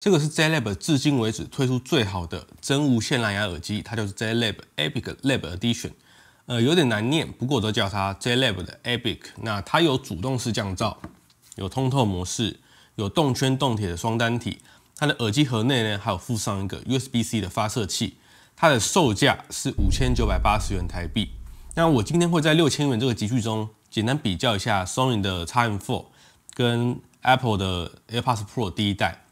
这个是 JLab 至今为止推出最好的真无线蓝牙耳机，它就是 JLab Epic Lab Edition，呃，有点难念，不过我都叫它 JLab 的 Epic。那它有主动式降噪，有通透模式，有动圈动铁的双单体。它的耳机盒内呢，还有附上一个 USB-C 的发射器。它的售价是五千九百八十元台币。那我今天会在六千元这个集聚中，简单比较一下 Sony 的 x m Four 跟 Apple 的 AirPods Pro 第一代。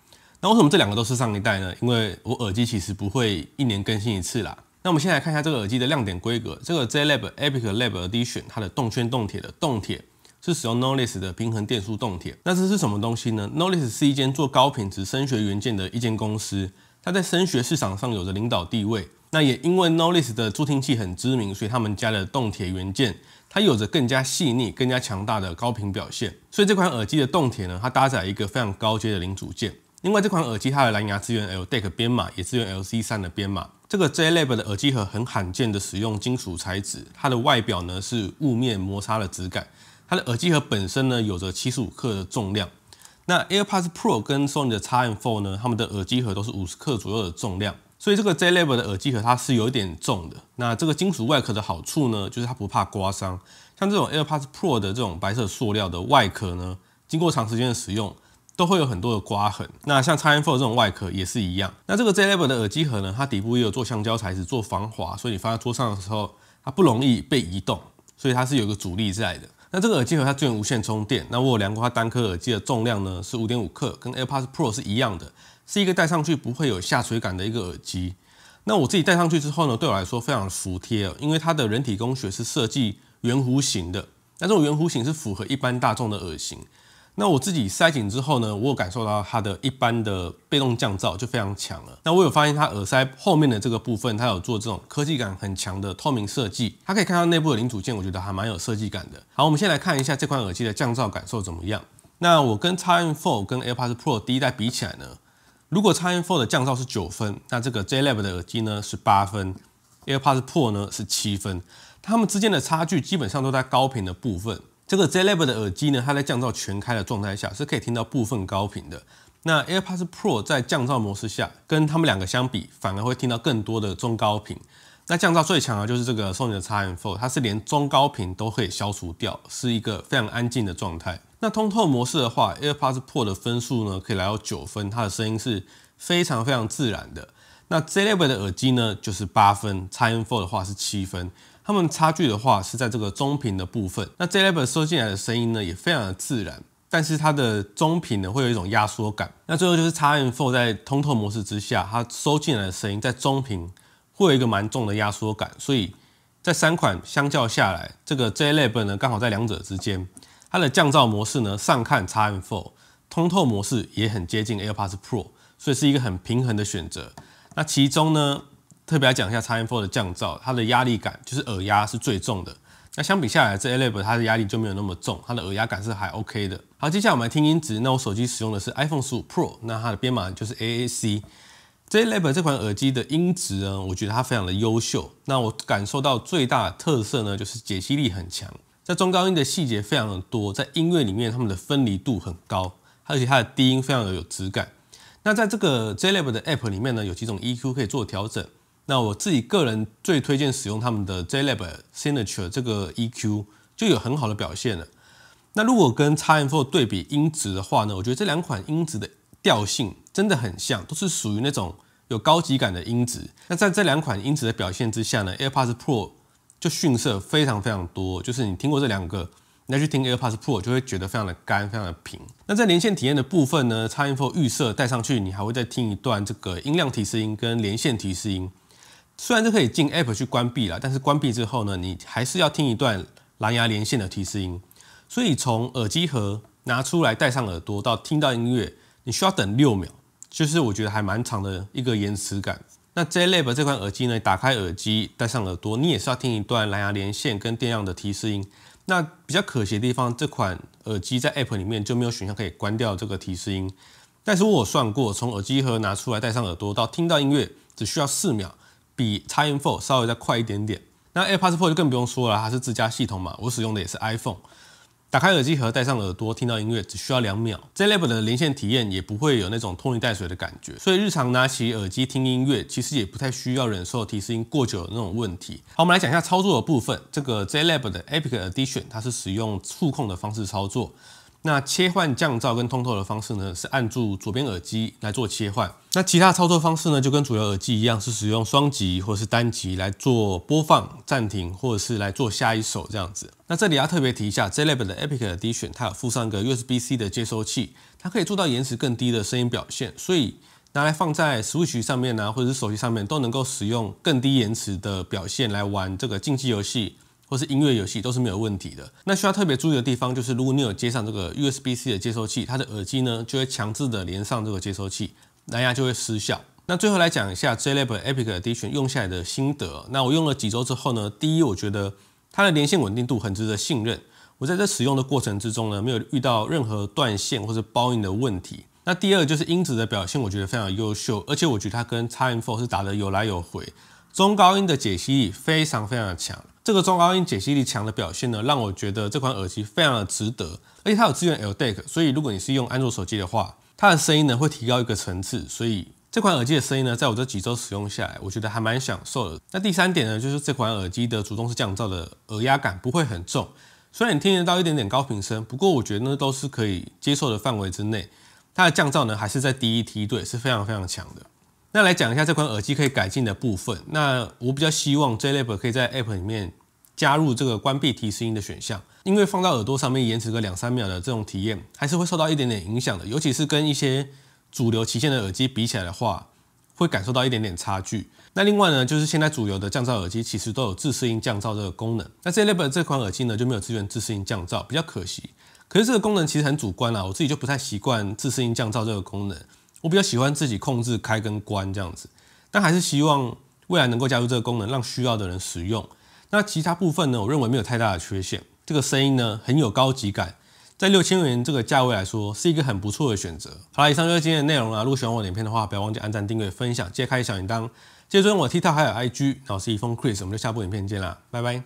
那为什么这两个都是上一代呢？因为我耳机其实不会一年更新一次啦。那我们先来看一下这个耳机的亮点规格。这个 JLab Epic Lab Edition 它的动圈动铁的动铁是使用 Noise 的平衡电速动铁。那这是什么东西呢？Noise 是一间做高品质声学元件的一间公司，它在声学市场上有着领导地位。那也因为 Noise 的助听器很知名，所以他们家的动铁元件它有着更加细腻、更加强大的高频表现。所以这款耳机的动铁呢，它搭载一个非常高阶的零组件。另外这款耳机它的蓝牙支援 L deck 编码，也支援 LC 三的编码。这个 JLab 的耳机盒很罕见的使用金属材质，它的外表呢是雾面磨砂的质感。它的耳机盒本身呢有着七十五克的重量。那 AirPods Pro 跟 Sony 的 X n Four 呢，他们的耳机盒都是五十克左右的重量，所以这个 JLab 的耳机盒它是有一点重的。那这个金属外壳的好处呢，就是它不怕刮伤。像这种 AirPods Pro 的这种白色塑料的外壳呢，经过长时间的使用。都会有很多的刮痕。那像 Time o 这种外壳也是一样。那这个 Z Level 的耳机盒呢，它底部也有做橡胶材质做防滑，所以你放在桌上的时候，它不容易被移动。所以它是有个阻力在的。那这个耳机盒它支援无线充电。那我有量过它单颗耳机的重量呢，是五点五克，跟 AirPods Pro 是一样的，是一个戴上去不会有下垂感的一个耳机。那我自己戴上去之后呢，对我来说非常服帖，因为它的人体工学是设计圆弧形的。那这种圆弧形是符合一般大众的耳型。那我自己塞紧之后呢，我有感受到它的一般的被动降噪就非常强了。那我有发现它耳塞后面的这个部分，它有做这种科技感很强的透明设计，它可以看到内部的零组件，我觉得还蛮有设计感的。好，我们先来看一下这款耳机的降噪感受怎么样。那我跟 x i r Four 跟 AirPods Pro 第一代比起来呢，如果 x i r Four 的降噪是九分，那这个 JLab 的耳机呢是八分，AirPods Pro 呢是七分，它们之间的差距基本上都在高频的部分。这个 z l e v e 的耳机呢，它在降噪全开的状态下是可以听到部分高频的。那 AirPods Pro 在降噪模式下，跟他们两个相比，反而会听到更多的中高频。那降噪最强的，就是这个 Sony 的 X a n Four，它是连中高频都可以消除掉，是一个非常安静的状态。那通透模式的话，AirPods Pro 的分数呢可以来到九分，它的声音是非常非常自然的。那 ZLab 的耳机呢，就是八分 x N4 o 的话是七分，它们差距的话是在这个中频的部分。那 ZLab 收进来的声音呢，也非常的自然，但是它的中频呢，会有一种压缩感。那最后就是 x N4 o 在通透模式之下，它收进来的声音在中频会有一个蛮重的压缩感，所以在三款相较下来，这个 ZLab 呢刚好在两者之间，它的降噪模式呢，上看 x N4，o r 通透模式也很接近 AirPods Pro，所以是一个很平衡的选择。那其中呢，特别来讲一下 x m For 的降噪，它的压力感就是耳压是最重的。那相比下来，这 A l e 它的压力就没有那么重，它的耳压感是还 OK 的。好，接下来我们来听音质。那我手机使用的是 iPhone 15 Pro，那它的编码就是 AAC。这 l 类 v 这款耳机的音质呢，我觉得它非常的优秀。那我感受到最大的特色呢，就是解析力很强，在中高音的细节非常的多，在音乐里面它们的分离度很高，而且它的低音非常的有质感。那在这个 JLab 的 App 里面呢，有几种 EQ 可以做调整。那我自己个人最推荐使用他们的 JLab Signature 这个 EQ，就有很好的表现了。那如果跟 X a n f 对比音质的话呢，我觉得这两款音质的调性真的很像，都是属于那种有高级感的音质。那在这两款音质的表现之下呢，AirPods Pro 就逊色非常非常多。就是你听过这两个。你再去听 AirPods Pro 就会觉得非常的干，非常的平。那在连线体验的部分呢，Time For 预设带上去，你还会再听一段这个音量提示音跟连线提示音。虽然这可以进 App 去关闭了，但是关闭之后呢，你还是要听一段蓝牙连线的提示音。所以从耳机盒拿出来戴上耳朵到听到音乐，你需要等六秒，就是我觉得还蛮长的一个延迟感。那 ZLab 这款耳机呢，打开耳机戴上耳朵，你也是要听一段蓝牙连线跟电量的提示音。那比较可惜的地方，这款耳机在 App 里面就没有选项可以关掉这个提示音。但是我算过，从耳机盒拿出来戴上耳朵到听到音乐只需要四秒，比 x i n f o u r 稍微再快一点点。那 AirPods Pro 就更不用说了，它是自家系统嘛，我使用的也是 iPhone。打开耳机盒，戴上耳朵，听到音乐只需要两秒。Zlab 的连线体验也不会有那种拖泥带水的感觉，所以日常拿起耳机听音乐，其实也不太需要忍受提示音过久的那种问题。好，我们来讲一下操作的部分。这个 Zlab 的 Epic Edition 它是使用触控的方式操作。那切换降噪跟通透的方式呢，是按住左边耳机来做切换。那其他操作方式呢，就跟左右耳机一样，是使用双极或是单极来做播放、暂停或者是来做下一首这样子。那这里要特别提一下，ZLab 的 Epic Edition 它附上一个 USB-C 的接收器，它可以做到延迟更低的声音表现，所以拿来放在 Switch 上面啊，或者是手机上面，都能够使用更低延迟的表现来玩这个竞技游戏。或是音乐游戏都是没有问题的。那需要特别注意的地方就是，如果你有接上这个 USB-C 的接收器，它的耳机呢就会强制的连上这个接收器，蓝牙就会失效。那最后来讲一下 JLab Epic Edition 用下来的心得。那我用了几周之后呢，第一，我觉得它的连线稳定度很值得信任。我在这使用的过程之中呢，没有遇到任何断线或是包音的问题。那第二就是音质的表现，我觉得非常优秀，而且我觉得它跟 Time Four 是打得有来有回，中高音的解析力非常非常强。这个中高音解析力强的表现呢，让我觉得这款耳机非常的值得，而且它有支援 LDAC，所以如果你是用安卓手机的话，它的声音呢会提高一个层次。所以这款耳机的声音呢，在我这几周使用下来，我觉得还蛮享受的。那第三点呢，就是这款耳机的主动式降噪的耳压感不会很重，虽然你听得到一点点高频声，不过我觉得那都是可以接受的范围之内。它的降噪呢，还是在第一梯队，是非常非常强的。那来讲一下这款耳机可以改进的部分。那我比较希望 j l a b 可以在 App 里面加入这个关闭提示音的选项，因为放到耳朵上面延迟个两三秒的这种体验，还是会受到一点点影响的。尤其是跟一些主流旗舰的耳机比起来的话，会感受到一点点差距。那另外呢，就是现在主流的降噪耳机其实都有自适应降噪这个功能，那 j l a b 这款耳机呢就没有支援自适应降噪，比较可惜。可是这个功能其实很主观啦，我自己就不太习惯自适应降噪这个功能。我比较喜欢自己控制开跟关这样子，但还是希望未来能够加入这个功能，让需要的人使用。那其他部分呢？我认为没有太大的缺陷。这个声音呢，很有高级感，在六千元这个价位来说，是一个很不错的选择。好了，以上就是今天的内容啦。如果喜欢我影片的话，不要忘记按赞、订阅、分享、揭开小铃铛。接着用我的 TikTok 还有 IG，然后是一封 Chris，我们就下部影片见啦，拜拜。